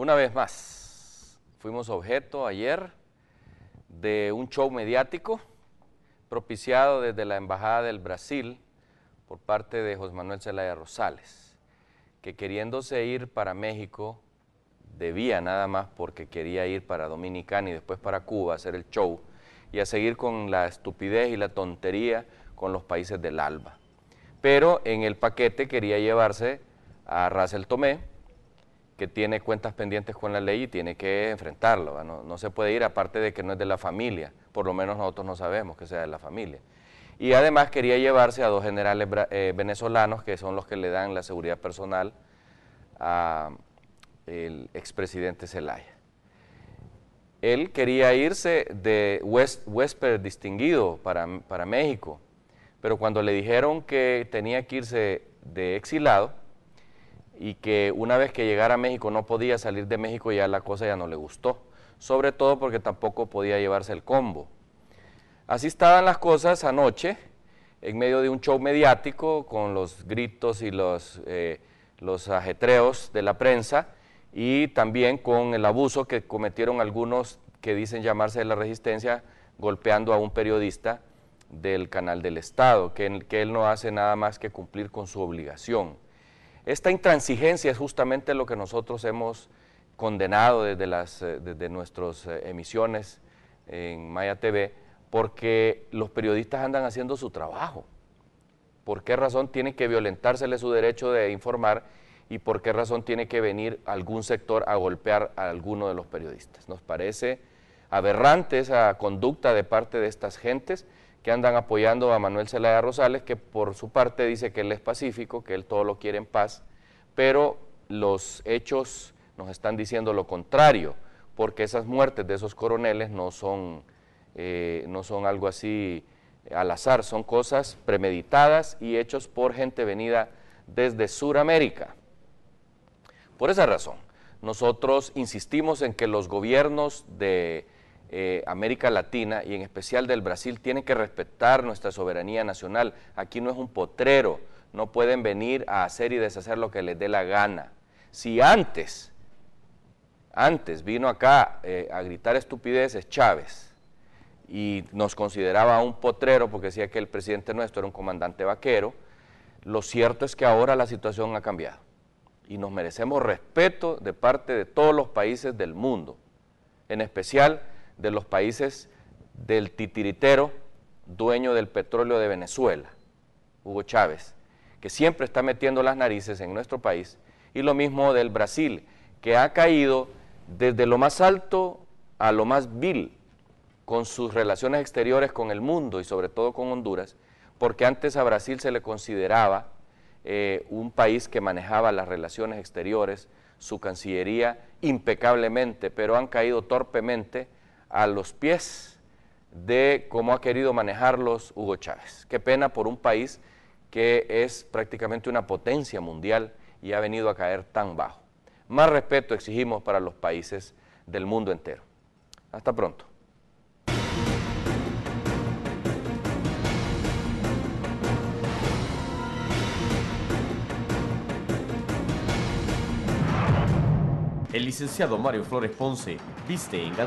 Una vez más, fuimos objeto ayer de un show mediático propiciado desde la Embajada del Brasil por parte de José Manuel Zelaya Rosales, que queriéndose ir para México, debía nada más porque quería ir para Dominicana y después para Cuba a hacer el show y a seguir con la estupidez y la tontería con los países del ALBA. Pero en el paquete quería llevarse a el Tomé, que tiene cuentas pendientes con la ley y tiene que enfrentarlo. No, se puede ir, aparte de que no es de la familia, por lo menos nosotros no sabemos que sea de la familia. Y además quería llevarse a dos generales eh, venezolanos, que son los que le dan la seguridad personal al expresidente Zelaya. Él quería irse de huésped distinguido para, para México, pero cuando le dijeron que tenía que irse de exilado, y que una vez que llegara a México no podía salir de México ya la cosa ya no le gustó, sobre todo porque tampoco podía llevarse el combo. Así estaban las cosas anoche, en medio de un show mediático con los gritos y los, eh, los ajetreos de la prensa y también con el abuso que cometieron algunos que dicen llamarse de la resistencia golpeando a un periodista del canal del Estado, que, que él no hace nada más que cumplir con su obligación. Esta intransigencia es justamente lo que nosotros hemos condenado desde, las, eh, nuestras eh, emisiones en Maya TV, porque los periodistas andan haciendo su trabajo. ¿Por qué razón tiene que violentársele su derecho de informar y por qué razón tiene que venir algún sector a golpear a alguno de los periodistas? Nos parece aberrante esa conducta de parte de estas gentes que andan apoyando a Manuel Zelaya Rosales, que por su parte dice que él es pacífico, que él todo lo quiere en paz, pero los hechos nos están diciendo lo contrario, porque esas muertes de esos coroneles no son, eh, no son algo así eh, al azar, son cosas premeditadas y hechos por gente venida desde Suramérica. Por esa razón, nosotros insistimos en que los gobiernos de eh, América Latina y en especial del Brasil tienen que respetar nuestra soberanía nacional. Aquí no es un potrero, no pueden venir a hacer y deshacer lo que les dé la gana. Si antes, antes vino acá eh, a gritar estupideces Chávez y nos consideraba un potrero porque decía que el presidente nuestro era un comandante vaquero, lo cierto es que ahora la situación ha cambiado y nos merecemos respeto de parte de todos los países del mundo, en especial de los países del titiritero dueño del petróleo de Venezuela, Hugo Chávez, que siempre está metiendo las narices en nuestro país, y lo mismo del Brasil, que ha caído desde lo más alto a lo más vil con sus relaciones exteriores con el mundo y sobre todo con Honduras, porque antes a Brasil se le consideraba eh, un país que manejaba las relaciones exteriores, su cancillería impecablemente, pero han caído torpemente a los pies de cómo ha querido manejarlos Hugo Chávez. Qué pena por un país que es prácticamente una potencia mundial y ha venido a caer tan bajo. Más respeto exigimos para los países del mundo entero. Hasta pronto. El licenciado Mario Flores Ponce viste en